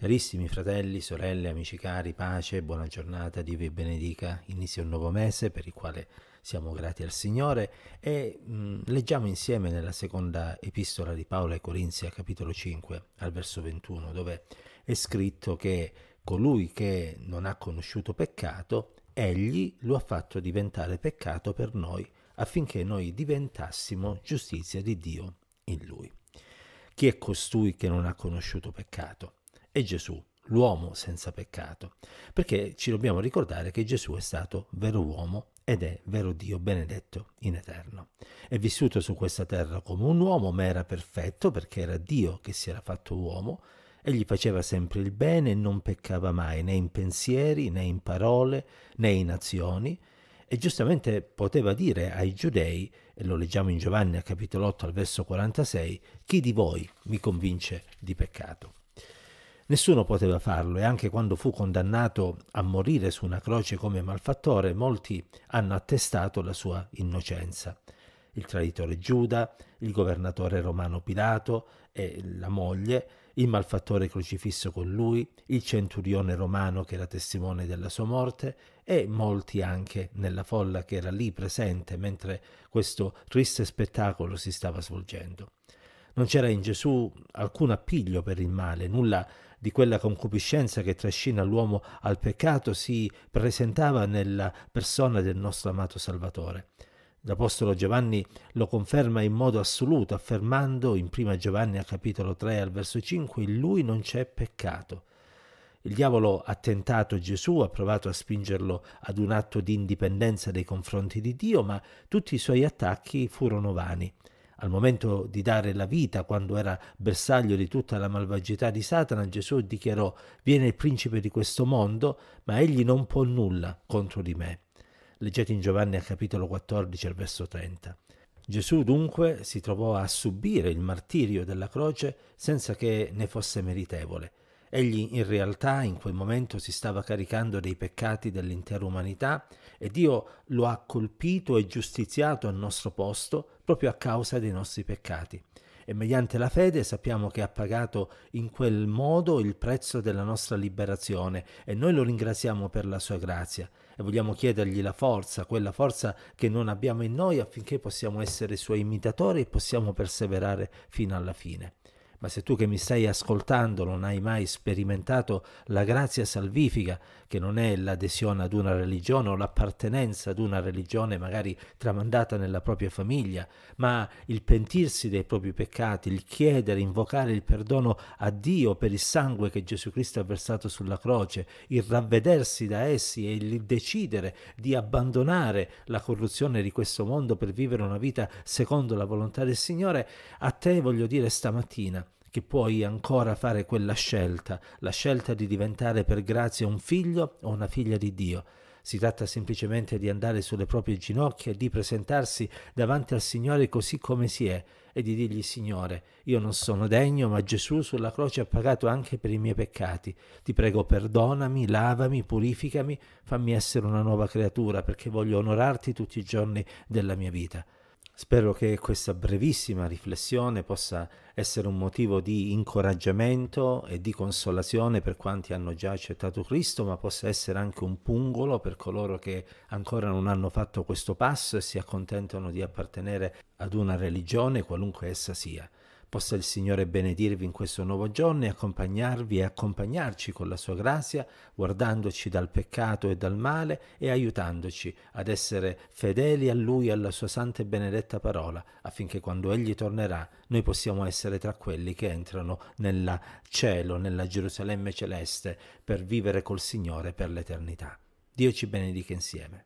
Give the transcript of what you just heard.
Carissimi fratelli, sorelle, amici cari, pace, buona giornata, Dio vi benedica. Inizia un nuovo mese per il quale siamo grati al Signore e mh, mm, leggiamo insieme nella seconda epistola di Paolo ai Corinzi, capitolo 5, al verso 21, dove è scritto che colui che non ha conosciuto peccato, egli lo ha fatto diventare peccato per noi, affinché noi diventassimo giustizia di Dio in lui. Chi è costui che non ha conosciuto peccato? è Gesù, l'uomo senza peccato, perché ci dobbiamo ricordare che Gesù è stato vero uomo ed è vero Dio benedetto in eterno. È vissuto su questa terra come un uomo, ma era perfetto perché era Dio che si era fatto uomo, egli faceva sempre il bene e non peccava mai né in pensieri, né in parole, né in azioni, e giustamente poteva dire ai giudei, e lo leggiamo in Giovanni a capitolo 8 al verso 46, chi di voi mi convince di peccato? Nessuno poteva farlo e anche quando fu condannato a morire su una croce come malfattore, molti hanno attestato la sua innocenza. Il traditore Giuda, il governatore romano Pilato e la moglie, il malfattore crocifisso con lui, il centurione romano che era testimone della sua morte e molti anche nella folla che era lì presente mentre questo triste spettacolo si stava svolgendo. Non c'era in Gesù alcun appiglio per il male, nulla di quella concupiscenza che trascina l'uomo al peccato si presentava nella persona del nostro amato Salvatore. L'Apostolo Giovanni lo conferma in modo assoluto, affermando in 1 Giovanni al capitolo 3 al verso 5, in lui non c'è peccato. Il diavolo ha tentato Gesù, ha provato a spingerlo ad un atto di indipendenza nei confronti di Dio, ma tutti i suoi attacchi furono vani. Al momento di dare la vita, quando era bersaglio di tutta la malvagità di Satana, Gesù dichiarò Viene il principe di questo mondo, ma egli non può nulla contro di me. Leggete in Giovanni al capitolo 14, al verso 30. Gesù dunque si trovò a subire il martirio della croce senza che ne fosse meritevole. Egli in realtà in quel momento si stava caricando dei peccati dell'intera umanità e Dio lo ha colpito e giustiziato al nostro posto proprio a causa dei nostri peccati. E mediante la fede sappiamo che ha pagato in quel modo il prezzo della nostra liberazione e noi lo ringraziamo per la sua grazia e vogliamo chiedergli la forza, quella forza che non abbiamo in noi affinché possiamo essere suoi imitatori e possiamo perseverare fino alla fine. Ma se tu che mi stai ascoltando non hai mai sperimentato la grazia salvifica, che non è l'adesione ad una religione o l'appartenenza ad una religione magari tramandata nella propria famiglia, ma il pentirsi dei propri peccati, il chiedere, invocare il perdono a Dio per il sangue che Gesù Cristo ha versato sulla croce, il ravvedersi da essi e il decidere di abbandonare la corruzione di questo mondo per vivere una vita secondo la volontà del Signore, a te voglio dire stamattina, che puoi ancora fare quella scelta, la scelta di diventare per grazia un figlio o una figlia di Dio. Si tratta semplicemente di andare sulle proprie ginocchia e di presentarsi davanti al Signore così come si è e di dirgli Signore, io non sono degno, ma Gesù sulla croce ha pagato anche per i miei peccati. Ti prego perdonami, lavami, purificami, fammi essere una nuova creatura perché voglio onorarti tutti i giorni della mia vita. Spero che questa brevissima riflessione possa essere un motivo di incoraggiamento e di consolazione per quanti hanno già accettato Cristo, ma possa essere anche un pungolo per coloro che ancora non hanno fatto questo passo e si accontentano di appartenere ad una religione, qualunque essa sia. Possa il Signore benedirvi in questo nuovo giorno e accompagnarvi e accompagnarci con la sua grazia, guardandoci dal peccato e dal male e aiutandoci ad essere fedeli a Lui e alla sua santa e benedetta parola, affinché quando Egli tornerà noi possiamo essere tra quelli che entrano nel cielo, nella Gerusalemme celeste, per vivere col Signore per l'eternità. Dio ci benedica insieme.